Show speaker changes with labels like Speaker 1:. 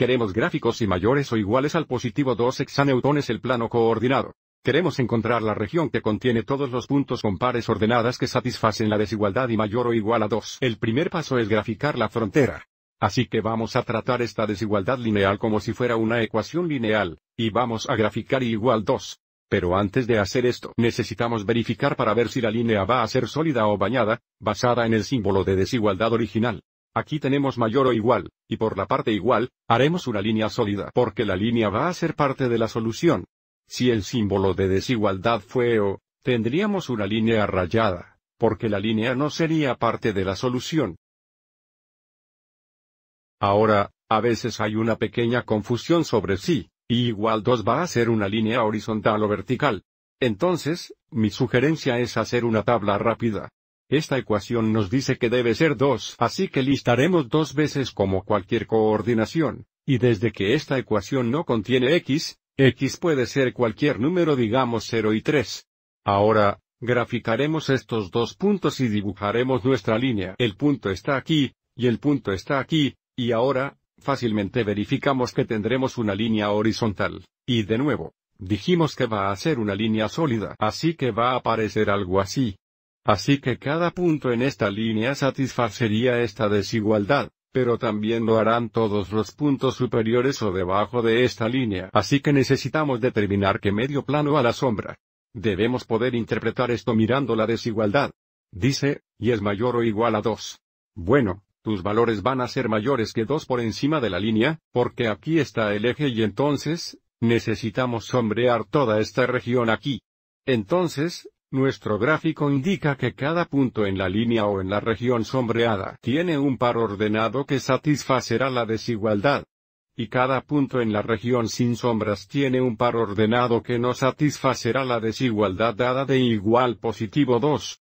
Speaker 1: Queremos gráficos y mayores o iguales al positivo 2 hexaneutones el plano coordinado. Queremos encontrar la región que contiene todos los puntos con pares ordenadas que satisfacen la desigualdad y mayor o igual a 2. El primer paso es graficar la frontera. Así que vamos a tratar esta desigualdad lineal como si fuera una ecuación lineal, y vamos a graficar igual 2. Pero antes de hacer esto, necesitamos verificar para ver si la línea va a ser sólida o bañada, basada en el símbolo de desigualdad original. Aquí tenemos mayor o igual, y por la parte igual, haremos una línea sólida porque la línea va a ser parte de la solución. Si el símbolo de desigualdad fue O, tendríamos una línea rayada, porque la línea no sería parte de la solución. Ahora, a veces hay una pequeña confusión sobre si, y igual 2 va a ser una línea horizontal o vertical. Entonces, mi sugerencia es hacer una tabla rápida, esta ecuación nos dice que debe ser 2, así que listaremos dos veces como cualquier coordinación, y desde que esta ecuación no contiene x, x puede ser cualquier número digamos 0 y 3. Ahora, graficaremos estos dos puntos y dibujaremos nuestra línea. El punto está aquí, y el punto está aquí, y ahora, fácilmente verificamos que tendremos una línea horizontal. Y de nuevo, dijimos que va a ser una línea sólida, así que va a aparecer algo así. Así que cada punto en esta línea satisfacería esta desigualdad, pero también lo harán todos los puntos superiores o debajo de esta línea. Así que necesitamos determinar qué medio plano a la sombra. Debemos poder interpretar esto mirando la desigualdad. Dice, y es mayor o igual a 2. Bueno, tus valores van a ser mayores que 2 por encima de la línea, porque aquí está el eje y entonces, necesitamos sombrear toda esta región aquí. Entonces, nuestro gráfico indica que cada punto en la línea o en la región sombreada tiene un par ordenado que satisfacerá la desigualdad. Y cada punto en la región sin sombras tiene un par ordenado que no satisfacerá la desigualdad dada de igual positivo 2.